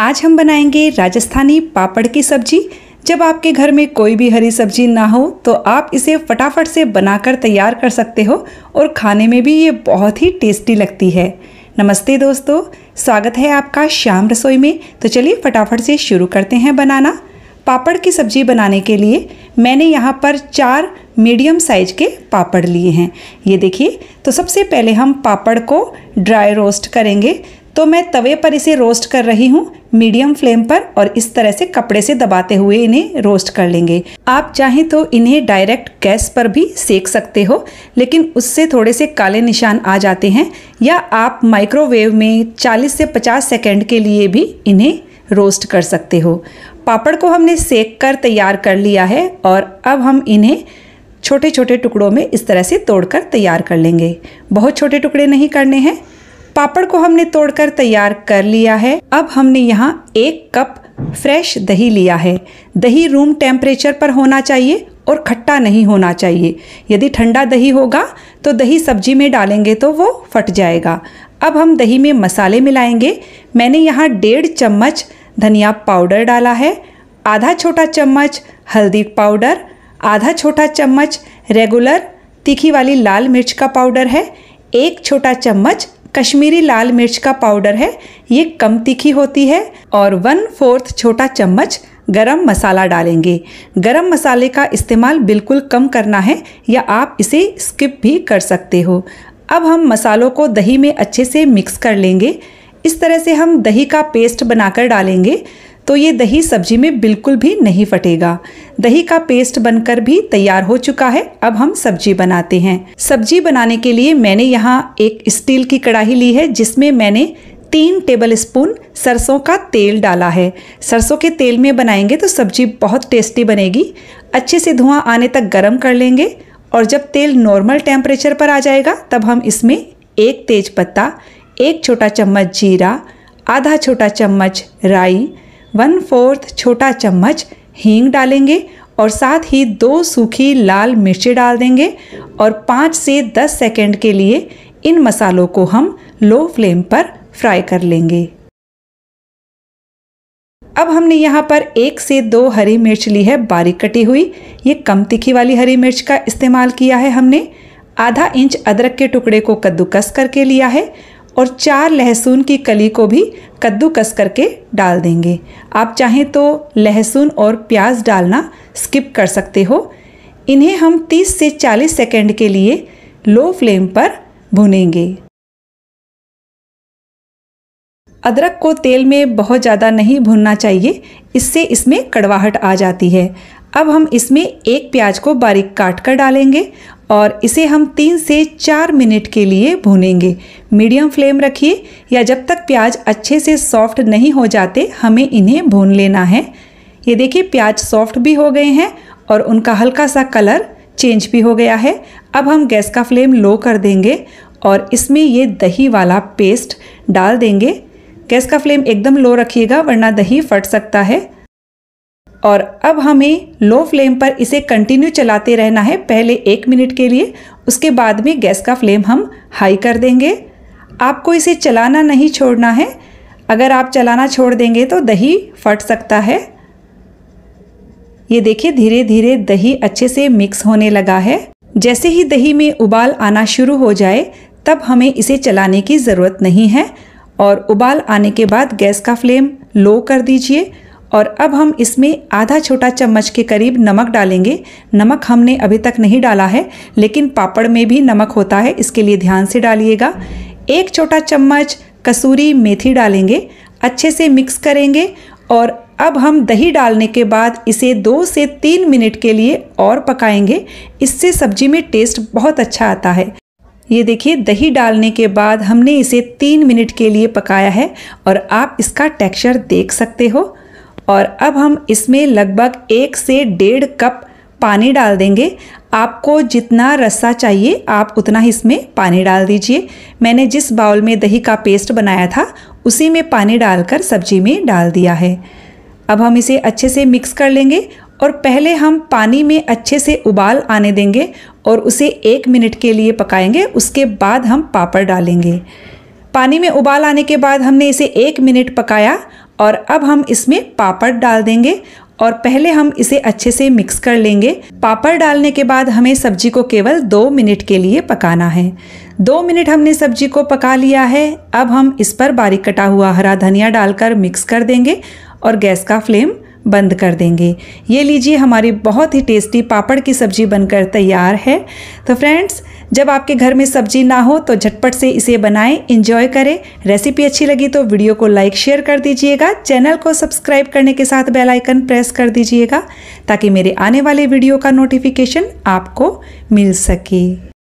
आज हम बनाएंगे राजस्थानी पापड़ की सब्जी जब आपके घर में कोई भी हरी सब्जी ना हो तो आप इसे फटाफट से बनाकर तैयार कर सकते हो और खाने में भी ये बहुत ही टेस्टी लगती है नमस्ते दोस्तों स्वागत है आपका शाम रसोई में तो चलिए फटाफट से शुरू करते हैं बनाना पापड़ की सब्जी बनाने के लिए मैंने यहाँ पर चार मीडियम साइज के पापड़ लिए हैं ये देखिए तो सबसे पहले हम पापड़ को ड्राई रोस्ट करेंगे तो मैं तवे पर इसे रोस्ट कर रही हूँ मीडियम फ्लेम पर और इस तरह से कपड़े से दबाते हुए इन्हें रोस्ट कर लेंगे आप चाहें तो इन्हें डायरेक्ट गैस पर भी सेक सकते हो लेकिन उससे थोड़े से काले निशान आ जाते हैं या आप माइक्रोवेव में 40 से 50 सेकेंड के लिए भी इन्हें रोस्ट कर सकते हो पापड़ को हमने सेक कर तैयार कर लिया है और अब हम इन्हें छोटे छोटे टुकड़ों में इस तरह से तोड़कर तैयार कर लेंगे बहुत छोटे टुकड़े नहीं करने हैं पापड़ को हमने तोड़कर तैयार कर लिया है अब हमने यहाँ एक कप फ्रेश दही लिया है दही रूम टेम्परेचर पर होना चाहिए और खट्टा नहीं होना चाहिए यदि ठंडा दही होगा तो दही सब्जी में डालेंगे तो वो फट जाएगा अब हम दही में मसाले मिलाएंगे मैंने यहाँ डेढ़ चम्मच धनिया पाउडर डाला है आधा छोटा चम्मच हल्दी पाउडर आधा छोटा चम्मच रेगुलर तीखी वाली लाल मिर्च का पाउडर है एक छोटा चम्मच कश्मीरी लाल मिर्च का पाउडर है ये कम तीखी होती है और वन फोर्थ छोटा चम्मच गरम मसाला डालेंगे गरम मसाले का इस्तेमाल बिल्कुल कम करना है या आप इसे स्किप भी कर सकते हो अब हम मसालों को दही में अच्छे से मिक्स कर लेंगे इस तरह से हम दही का पेस्ट बनाकर डालेंगे तो ये दही सब्जी में बिल्कुल भी नहीं फटेगा दही का पेस्ट बनकर भी तैयार हो चुका है अब हम सब्जी बनाते हैं सब्जी बनाने के लिए मैंने यहाँ एक स्टील की कढ़ाई ली है जिसमें मैंने तीन टेबल स्पून सरसों का तेल डाला है सरसों के तेल में बनाएंगे तो सब्जी बहुत टेस्टी बनेगी अच्छे से धुआं आने तक गर्म कर लेंगे और जब तेल नॉर्मल टेम्परेचर पर आ जाएगा तब हम इसमें एक तेज पत्ता एक छोटा चम्मच जीरा आधा छोटा चम्मच राई वन फोर्थ छोटा चम्मच हींग डालेंगे और साथ ही दो सूखी लाल मिर्ची डाल देंगे और पाँच से दस सेकेंड के लिए इन मसालों को हम लो फ्लेम पर फ्राई कर लेंगे अब हमने यहाँ पर एक से दो हरी मिर्च ली है बारीक कटी हुई ये कम तीखी वाली हरी मिर्च का इस्तेमाल किया है हमने आधा इंच अदरक के टुकड़े को कद्दूकस करके लिया है और चार लहसुन की कली को भी कद्दूकस करके डाल देंगे आप चाहें तो लहसुन और प्याज डालना स्किप कर सकते हो इन्हें हम 30 से 40 सेकंड के लिए लो फ्लेम पर भुनेंगे अदरक को तेल में बहुत ज़्यादा नहीं भुनना चाहिए इससे इसमें कड़वाहट आ जाती है अब हम इसमें एक प्याज को बारीक काट कर डालेंगे और इसे हम तीन से चार मिनट के लिए भूनेंगे मीडियम फ्लेम रखिए या जब तक प्याज अच्छे से सॉफ्ट नहीं हो जाते हमें इन्हें भून लेना है ये देखिए प्याज सॉफ्ट भी हो गए हैं और उनका हल्का सा कलर चेंज भी हो गया है अब हम गैस का फ्लेम लो कर देंगे और इसमें ये दही वाला पेस्ट डाल देंगे गैस का फ्लेम एकदम लो रखिएगा वरना दही फट सकता है और अब हमें लो फ्लेम पर इसे कंटिन्यू चलाते रहना है पहले एक मिनट के लिए उसके बाद में गैस का फ्लेम हम हाई कर देंगे आपको इसे चलाना नहीं छोड़ना है अगर आप चलाना छोड़ देंगे तो दही फट सकता है ये देखिए धीरे धीरे दही अच्छे से मिक्स होने लगा है जैसे ही दही में उबाल आना शुरू हो जाए तब हमें इसे चलाने की ज़रूरत नहीं है और उबाल आने के बाद गैस का फ्लेम लो कर दीजिए और अब हम इसमें आधा छोटा चम्मच के करीब नमक डालेंगे नमक हमने अभी तक नहीं डाला है लेकिन पापड़ में भी नमक होता है इसके लिए ध्यान से डालिएगा एक छोटा चम्मच कसूरी मेथी डालेंगे अच्छे से मिक्स करेंगे और अब हम दही डालने के बाद इसे दो से तीन मिनट के लिए और पकाएंगे इससे सब्जी में टेस्ट बहुत अच्छा आता है ये देखिए दही डालने के बाद हमने इसे तीन मिनट के लिए पकाया है और आप इसका टेक्सचर देख सकते हो और अब हम इसमें लगभग एक से डेढ़ कप पानी डाल देंगे आपको जितना रस्सा चाहिए आप उतना ही इसमें पानी डाल दीजिए मैंने जिस बाउल में दही का पेस्ट बनाया था उसी में पानी डालकर सब्जी में डाल दिया है अब हम इसे अच्छे से मिक्स कर लेंगे और पहले हम पानी में अच्छे से उबाल आने देंगे और उसे एक मिनट के लिए पकाएंगे उसके बाद हम पापड़ डालेंगे पानी में उबाल आने के बाद हमने इसे एक मिनट पकाया और अब हम इसमें पापड़ डाल देंगे और पहले हम इसे अच्छे से मिक्स कर लेंगे पापड़ डालने के बाद हमें सब्जी को केवल दो मिनट के लिए पकाना है दो मिनट हमने सब्जी को पका लिया है अब हम इस पर बारीक कटा हुआ हरा धनिया डालकर मिक्स कर देंगे और गैस का फ्लेम बंद कर देंगे ये लीजिए हमारी बहुत ही टेस्टी पापड़ की सब्ज़ी बनकर तैयार है तो फ्रेंड्स जब आपके घर में सब्जी ना हो तो झटपट से इसे बनाएं इंजॉय करें रेसिपी अच्छी लगी तो वीडियो को लाइक शेयर कर दीजिएगा चैनल को सब्सक्राइब करने के साथ बेल आइकन प्रेस कर दीजिएगा ताकि मेरे आने वाले वीडियो का नोटिफिकेशन आपको मिल सके